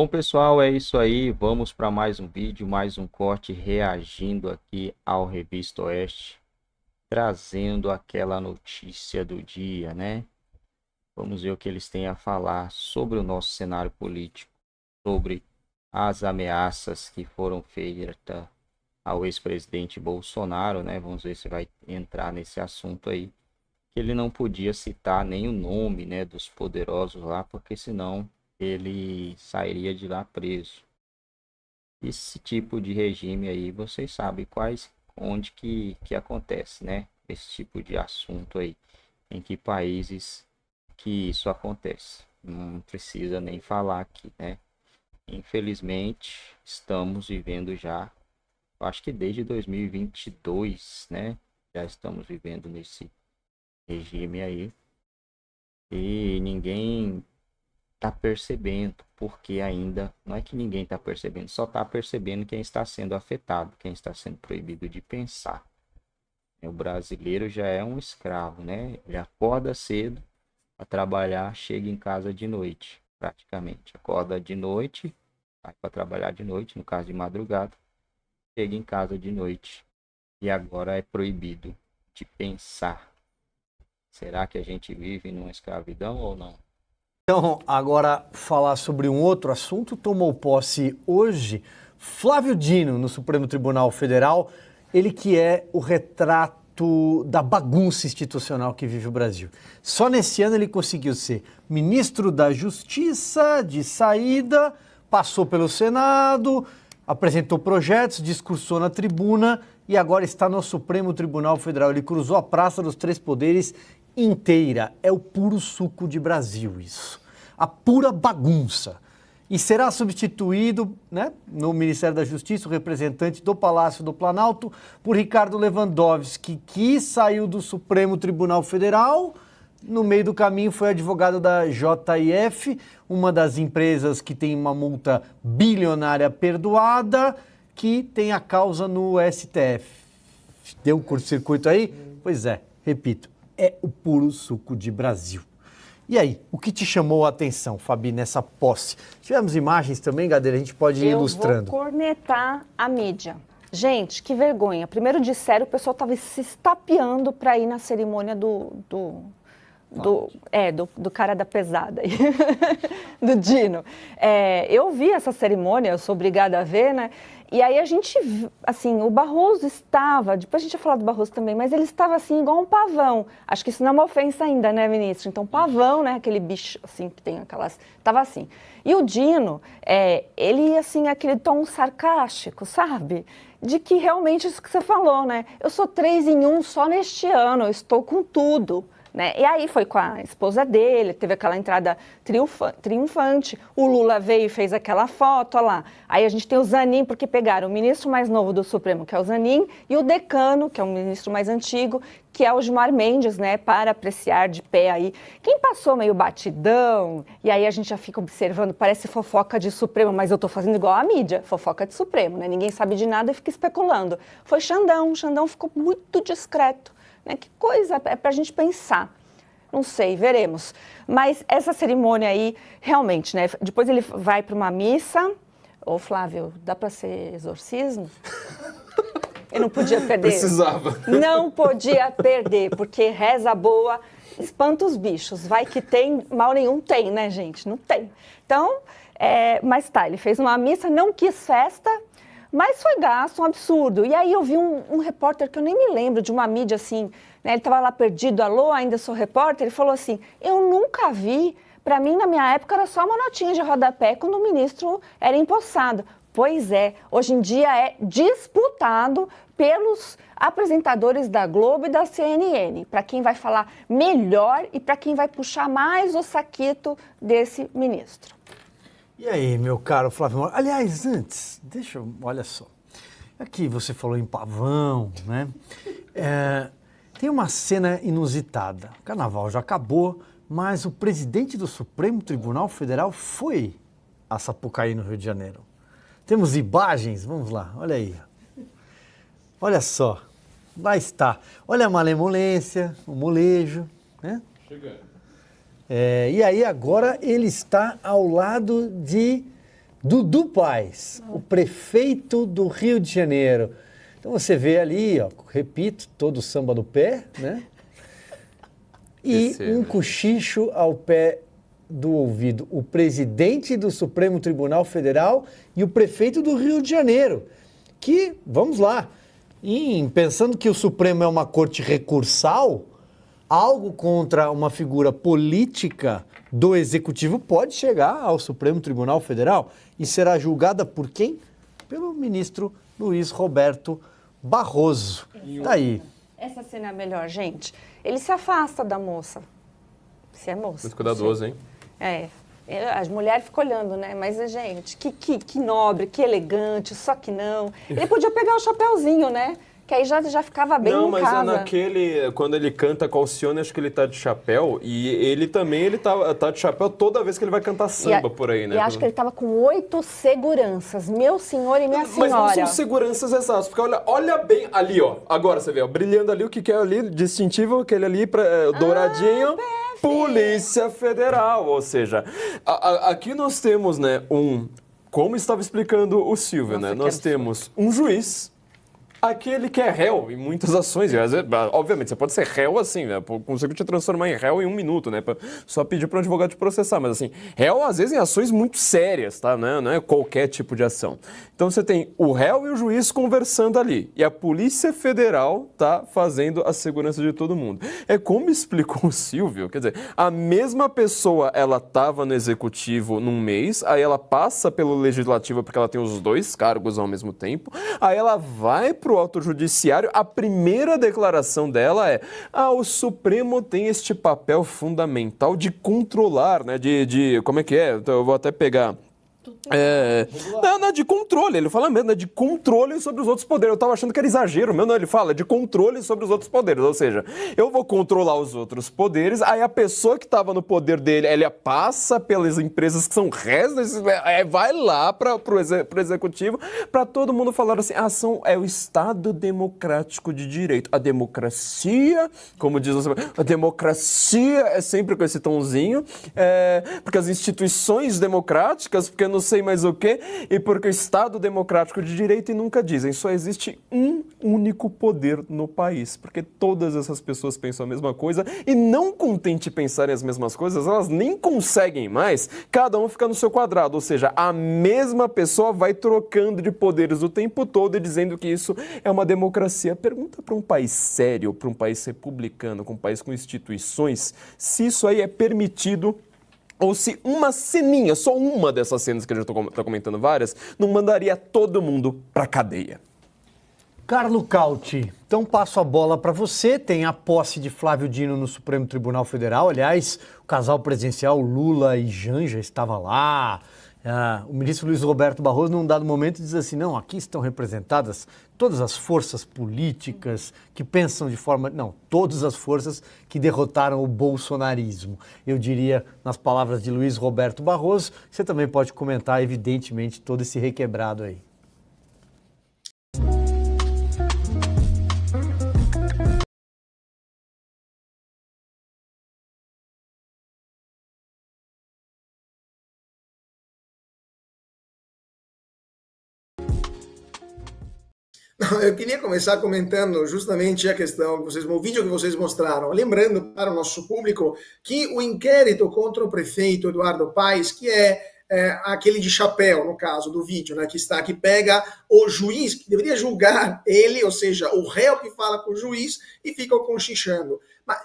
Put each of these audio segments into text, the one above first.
Bom, pessoal, é isso aí. Vamos para mais um vídeo, mais um corte reagindo aqui ao Revista Oeste, trazendo aquela notícia do dia, né? Vamos ver o que eles têm a falar sobre o nosso cenário político, sobre as ameaças que foram feitas ao ex-presidente Bolsonaro, né? Vamos ver se vai entrar nesse assunto aí. Que ele não podia citar nem o nome, né, dos poderosos lá, porque senão ele sairia de lá preso. Esse tipo de regime aí, vocês sabem quais, onde que, que acontece, né? Esse tipo de assunto aí, em que países que isso acontece. Não precisa nem falar aqui, né? Infelizmente, estamos vivendo já, acho que desde 2022, né? Já estamos vivendo nesse regime aí. E ninguém está percebendo, porque ainda não é que ninguém está percebendo, só está percebendo quem está sendo afetado, quem está sendo proibido de pensar. O brasileiro já é um escravo, né? Ele acorda cedo para trabalhar, chega em casa de noite, praticamente. Acorda de noite, vai para trabalhar de noite, no caso de madrugada, chega em casa de noite e agora é proibido de pensar. Será que a gente vive numa escravidão ou não? Então, agora falar sobre um outro assunto. Tomou posse hoje Flávio Dino no Supremo Tribunal Federal, ele que é o retrato da bagunça institucional que vive o Brasil. Só nesse ano ele conseguiu ser ministro da Justiça de saída, passou pelo Senado, apresentou projetos, discursou na tribuna e agora está no Supremo Tribunal Federal. Ele cruzou a Praça dos Três Poderes inteira. É o puro suco de Brasil, isso. A pura bagunça. E será substituído né, no Ministério da Justiça o representante do Palácio do Planalto por Ricardo Lewandowski, que saiu do Supremo Tribunal Federal. No meio do caminho foi advogado da JIF, uma das empresas que tem uma multa bilionária perdoada, que tem a causa no STF. Deu um curto-circuito aí? Pois é, repito, é o puro suco de Brasil. E aí, o que te chamou a atenção, Fabi, nessa posse? Tivemos imagens também, Gadeira, a gente pode ir Eu ilustrando. Eu vou cornetar a mídia. Gente, que vergonha. Primeiro disseram, o pessoal estava se estapeando para ir na cerimônia do, do, do, é, do, do, cara da pesada, do Dino. É, eu vi essa cerimônia, eu sou obrigada a ver, né? E aí a gente, assim, o Barroso estava, depois a gente vai falar do Barroso também, mas ele estava assim, igual um pavão. Acho que isso não é uma ofensa ainda, né, ministro? Então, pavão, né, aquele bicho, assim, que tem aquelas... Estava assim. E o Dino, é, ele, assim, é aquele tom sarcástico, sabe? De que realmente isso que você falou, né? Eu sou três em um só neste ano, eu estou com tudo. Né? E aí foi com a esposa dele, teve aquela entrada triunfa, triunfante, o Lula veio e fez aquela foto, lá. Aí a gente tem o Zanin, porque pegaram o ministro mais novo do Supremo, que é o Zanin, e o decano, que é o ministro mais antigo, que é o Gilmar Mendes, né, para apreciar de pé aí. Quem passou meio batidão, e aí a gente já fica observando, parece fofoca de Supremo, mas eu tô fazendo igual a mídia, fofoca de Supremo, né? Ninguém sabe de nada e fica especulando. Foi Xandão, Xandão ficou muito discreto né? Que coisa é para a gente pensar. Não sei, veremos. Mas essa cerimônia aí, realmente, né? Depois ele vai para uma missa. Ô, Flávio, dá para ser exorcismo? Eu não podia perder. Precisava. Não podia perder, porque reza boa espanta os bichos. Vai que tem, mal nenhum tem, né, gente? Não tem. Então, é, mas tá, ele fez uma missa, não quis festa, mas foi gasto um absurdo. E aí eu vi um, um repórter que eu nem me lembro, de uma mídia assim, né, ele estava lá perdido, alô, ainda sou repórter, ele falou assim, eu nunca vi, para mim na minha época era só uma notinha de rodapé quando o ministro era empossado. Pois é, hoje em dia é disputado pelos apresentadores da Globo e da CNN, para quem vai falar melhor e para quem vai puxar mais o saquito desse ministro. E aí, meu caro Flávio Moura? Aliás, antes, deixa eu. Olha só. Aqui você falou em pavão, né? É, tem uma cena inusitada. O carnaval já acabou, mas o presidente do Supremo Tribunal Federal foi a Sapucaí, no Rio de Janeiro. Temos imagens? Vamos lá, olha aí. Olha só. Lá está. Olha a malemolência, o molejo, né? Chegando. É, e aí agora ele está ao lado de Dudu Paz, o ah. prefeito do Rio de Janeiro. Então você vê ali, ó, repito, todo samba do pé, né? E um cochicho ao pé do ouvido, o presidente do Supremo Tribunal Federal e o prefeito do Rio de Janeiro, que, vamos lá, em, pensando que o Supremo é uma corte recursal, algo contra uma figura política do executivo pode chegar ao Supremo Tribunal Federal e será julgada por quem? Pelo ministro Luiz Roberto Barroso. Tá aí. Essa cena é melhor, gente. Ele se afasta da moça. Se é moça. Muito cuidadoso, hein? É. é As mulheres ficam olhando, né? Mas, gente, que, que, que nobre, que elegante, só que não. Ele podia pegar o chapéuzinho, né? que aí já, já ficava bem Não, mas é casa. é naquele, quando ele canta Calcione, acho que ele tá de chapéu, e ele também ele tá, tá de chapéu toda vez que ele vai cantar samba a, por aí, né? E acho que ele tava com oito seguranças, meu senhor e minha mas senhora. Mas não são seguranças exatas, porque olha, olha bem ali, ó, agora você vê, ó, brilhando ali, o que que é ali, distintivo, aquele ali, pra, é, ah, douradinho... Ah, Polícia Federal, ou seja, a, a, aqui nós temos, né, um como estava explicando o Silvio, Nossa, né? Nós temos um juiz aquele que é réu em muitas ações. Ah, obviamente, você pode ser réu assim, né? Consigo te transformar em réu em um minuto, né? Só pedir para um advogado te processar. Mas, assim, réu, às vezes, em ações muito sérias, tá? É, não é qualquer tipo de ação. Então, você tem o réu e o juiz conversando ali. E a Polícia Federal tá fazendo a segurança de todo mundo. É como explicou o Silvio, quer dizer, a mesma pessoa, ela tava no executivo num mês, aí ela passa pelo legislativo porque ela tem os dois cargos ao mesmo tempo, aí ela vai pro o auto judiciário, a primeira declaração dela é: ah, o Supremo tem este papel fundamental de controlar, né? De, de como é que é? Então, eu vou até pegar é, não, não, é de controle, ele fala mesmo, é de controle sobre os outros poderes. Eu tava achando que era exagero, meu não, ele fala de controle sobre os outros poderes. Ou seja, eu vou controlar os outros poderes, aí a pessoa que tava no poder dele, ela passa pelas empresas que são restas, é, é vai lá para pro, exe, pro executivo, para todo mundo falar assim: a ah, ação é o Estado democrático de direito. A democracia, como diz você, a democracia é sempre com esse tonzinho, é, porque as instituições democráticas, porque no não sei mais o quê, e porque o Estado democrático de direito e nunca dizem, só existe um único poder no país, porque todas essas pessoas pensam a mesma coisa e não contente pensarem as mesmas coisas, elas nem conseguem mais, cada um fica no seu quadrado, ou seja, a mesma pessoa vai trocando de poderes o tempo todo e dizendo que isso é uma democracia. Pergunta para um país sério, para um país republicano, com um país com instituições, se isso aí é permitido ou se uma ceninha, só uma dessas cenas que a gente está tá comentando várias, não mandaria todo mundo para cadeia. Carlo Cauti, então passo a bola para você. Tem a posse de Flávio Dino no Supremo Tribunal Federal. Aliás, o casal presidencial Lula e Janja estava lá. Ah, o ministro Luiz Roberto Barroso, num dado momento, diz assim: não, aqui estão representadas todas as forças políticas que pensam de forma. Não, todas as forças que derrotaram o bolsonarismo. Eu diria, nas palavras de Luiz Roberto Barroso, você também pode comentar, evidentemente, todo esse requebrado aí. Então, eu queria começar comentando justamente a questão que vocês, o vídeo que vocês mostraram, lembrando para o nosso público que o inquérito contra o prefeito Eduardo Paes, que é, é aquele de chapéu, no caso do vídeo, né, que está que pega o juiz que deveria julgar ele, ou seja, o réu que fala com o juiz e fica conchinchando. Mas,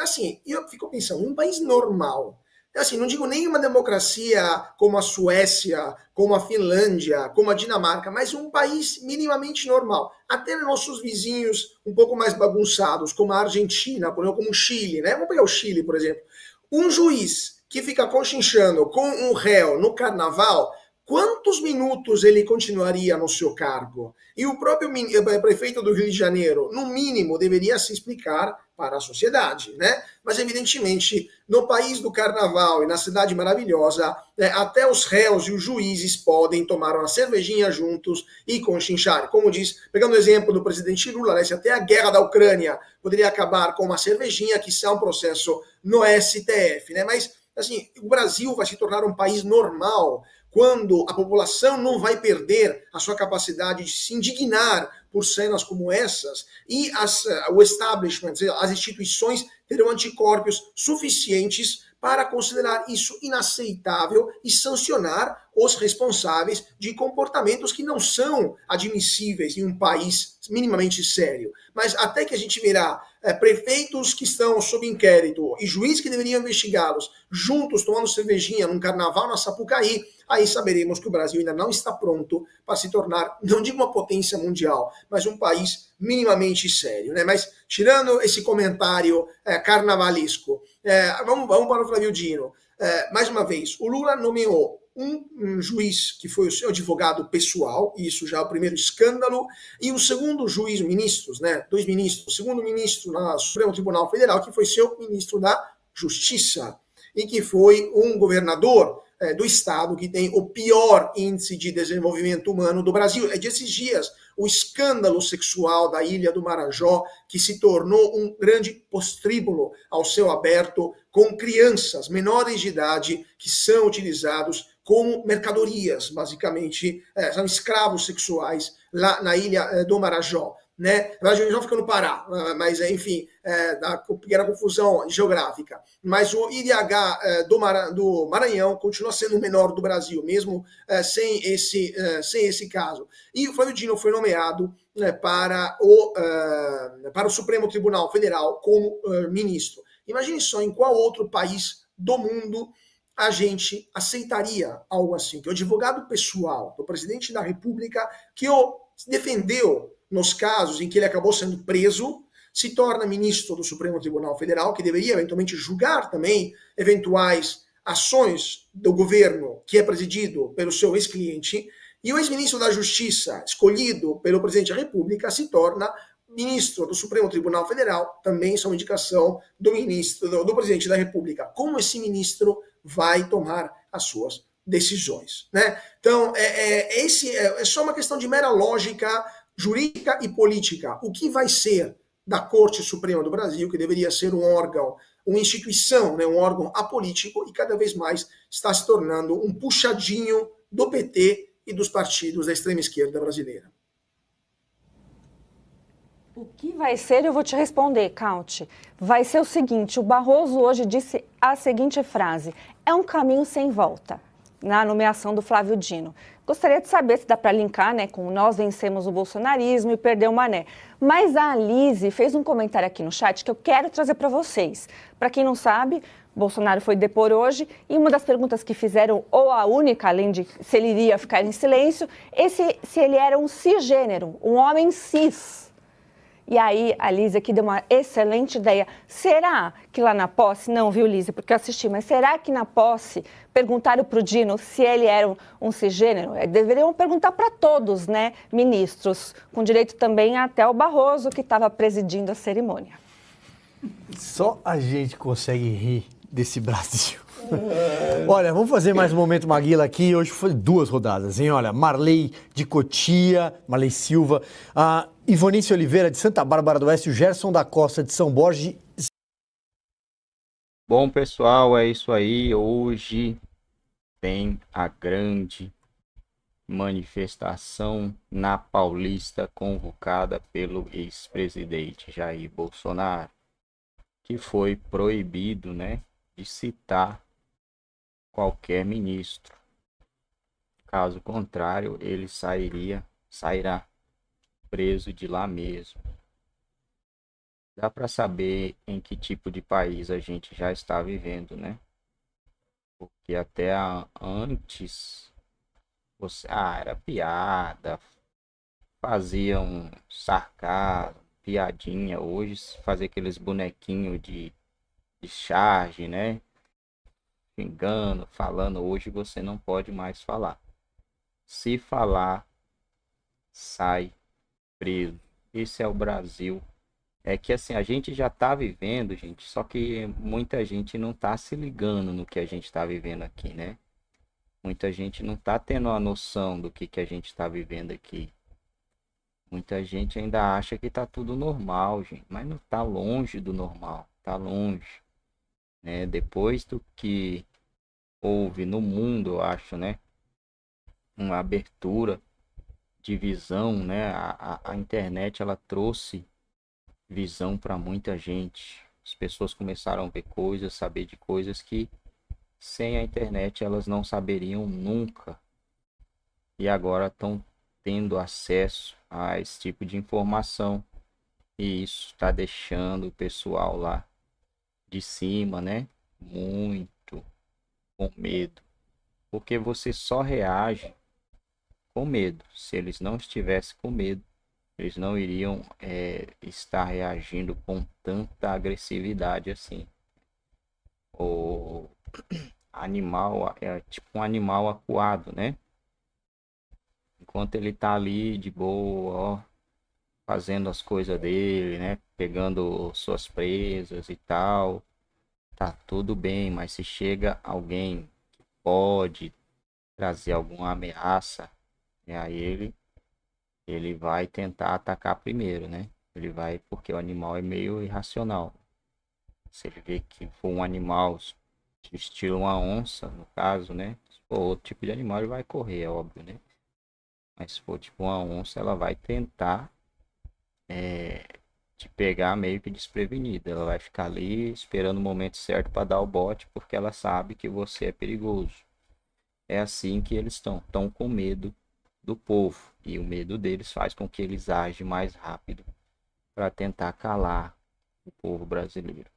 assim, eu fico pensando, um país normal, é assim, não digo nenhuma democracia como a Suécia, como a Finlândia, como a Dinamarca, mas um país minimamente normal. Até nossos vizinhos um pouco mais bagunçados, como a Argentina, por exemplo, como o Chile, né? Vamos pegar o Chile, por exemplo. Um juiz que fica cochinchando com um réu no carnaval, quantos minutos ele continuaria no seu cargo? E o próprio eh, prefeito do Rio de Janeiro, no mínimo, deveria se explicar para a sociedade, né? Mas evidentemente, no país do carnaval e na cidade maravilhosa, né, até os réus e os juízes podem tomar uma cervejinha juntos e conchinchar. Como diz, pegando o exemplo do presidente Lula, né, se até a guerra da Ucrânia poderia acabar com uma cervejinha, que é um processo no STF, né? Mas assim, o Brasil vai se tornar um país normal quando a população não vai perder a sua capacidade de se indignar por cenas como essas, e as, eh, o establishment, as instituições terão anticorpos suficientes para considerar isso inaceitável e sancionar os responsáveis de comportamentos que não são admissíveis em um país minimamente sério. Mas até que a gente verá é, prefeitos que estão sob inquérito e juízes que deveriam investigá-los, juntos tomando cervejinha num carnaval na Sapucaí, aí saberemos que o Brasil ainda não está pronto para se tornar, não digo uma potência mundial, mas um país minimamente sério. Né? Mas, tirando esse comentário é, carnavalesco, é, vamos, vamos para o Flavio Dino. É, mais uma vez, o Lula nomeou um juiz que foi o seu advogado pessoal, isso já é o primeiro escândalo, e o segundo juiz, ministros, né, dois ministros, o segundo ministro na Supremo Tribunal Federal, que foi seu ministro da Justiça, e que foi um governador é, do estado que tem o pior índice de desenvolvimento humano do Brasil. É desses dias o escândalo sexual da Ilha do Marajó, que se tornou um grande postríbulo ao seu aberto com crianças menores de idade que são utilizados como mercadorias, basicamente, é, são escravos sexuais lá na ilha é, do Marajó. Né? Na não fica no Pará, é, mas é, enfim, é, da, era confusão geográfica. Mas o IDH é, do, do, Maranhão continua sendo o menor do Brasil, mesmo é, sem, esse, é, sem esse caso. E o Flávio Dino foi nomeado né, para, o, para o Supremo Tribunal Federal como ministro. Imagine só em qual outro país do mundo a gente aceitaria algo assim, que o advogado pessoal do presidente da República, que o defendeu nos casos em que ele acabou sendo preso, se torna ministro do Supremo Tribunal Federal, que deveria eventualmente julgar também eventuais ações do governo que é presidido pelo seu ex-cliente, e o ex-ministro da Justiça, escolhido pelo presidente da República, se torna ministro do Supremo Tribunal Federal, também são indicação do ministro do, do presidente da República. Como esse ministro vai tomar as suas decisões. Né? Então, é, é, é, esse é, é só uma questão de mera lógica jurídica e política. O que vai ser da Corte Suprema do Brasil, que deveria ser um órgão, uma instituição, né, um órgão apolítico, e cada vez mais está se tornando um puxadinho do PT e dos partidos da extrema esquerda brasileira. O que vai ser, eu vou te responder, Count. Vai ser o seguinte: o Barroso hoje disse a seguinte frase: é um caminho sem volta, na nomeação do Flávio Dino. Gostaria de saber se dá para linkar né, com nós vencemos o bolsonarismo e perder o Mané. Mas a Alice fez um comentário aqui no chat que eu quero trazer para vocês. Para quem não sabe, Bolsonaro foi depor hoje e uma das perguntas que fizeram, ou a única, além de se ele iria ficar em silêncio, esse, se ele era um cisgênero, um homem cis. E aí a Lise aqui deu uma excelente ideia. Será que lá na posse, não viu, Lise, porque eu assisti, mas será que na posse perguntaram para o Dino se ele era um, um cisgênero? É, deveriam perguntar para todos, né, ministros, com direito também até o Barroso, que estava presidindo a cerimônia. Só a gente consegue rir desse Brasil. Olha, vamos fazer mais um momento Maguila aqui. Hoje foi duas rodadas, hein? Olha, Marley de Cotia, Marley Silva, a Ivonice Oliveira de Santa Bárbara do Oeste, o Gerson da Costa de São Borges. Bom, pessoal, é isso aí. Hoje tem a grande manifestação na Paulista convocada pelo ex-presidente Jair Bolsonaro, que foi proibido, né, de citar qualquer ministro. Caso contrário, ele sairia, sairá preso de lá mesmo. Dá para saber em que tipo de país a gente já está vivendo, né? Porque até antes você ah, era piada, faziam sarcasmo, piadinha. Hoje fazer aqueles bonequinhos de, de charge, né? xingando, falando. Hoje você não pode mais falar. Se falar, sai preso. Esse é o Brasil. É que assim, a gente já tá vivendo, gente, só que muita gente não tá se ligando no que a gente tá vivendo aqui, né? Muita gente não tá tendo a noção do que, que a gente tá vivendo aqui. Muita gente ainda acha que tá tudo normal, gente, mas não tá longe do normal, tá longe. Né? Depois do que houve no mundo, eu acho, né? Uma abertura de visão, né? A, a, a internet ela trouxe visão para muita gente. As pessoas começaram a ver coisas, saber de coisas que sem a internet elas não saberiam nunca. E agora estão tendo acesso a esse tipo de informação. E isso está deixando o pessoal lá de cima, né? Muito com medo, porque você só reage com medo. Se eles não estivessem com medo, eles não iriam é, estar reagindo com tanta agressividade assim. O animal é tipo um animal acuado, né? Enquanto ele tá ali de boa, ó, fazendo as coisas dele, né? Pegando suas presas e tal tá tudo bem, mas se chega alguém que pode trazer alguma ameaça né, a ele, ele vai tentar atacar primeiro, né? Ele vai porque o animal é meio irracional. Se ele vê que for um animal estilo uma onça, no caso, né? Se for outro tipo de animal, ele vai correr, é óbvio, né? Mas se for tipo uma onça, ela vai tentar é, te pegar meio que desprevenida. Ela vai ficar ali esperando o momento certo para dar o bote, porque ela sabe que você é perigoso. É assim que eles estão, estão com medo do povo e o medo deles faz com que eles agem mais rápido para tentar calar o povo brasileiro.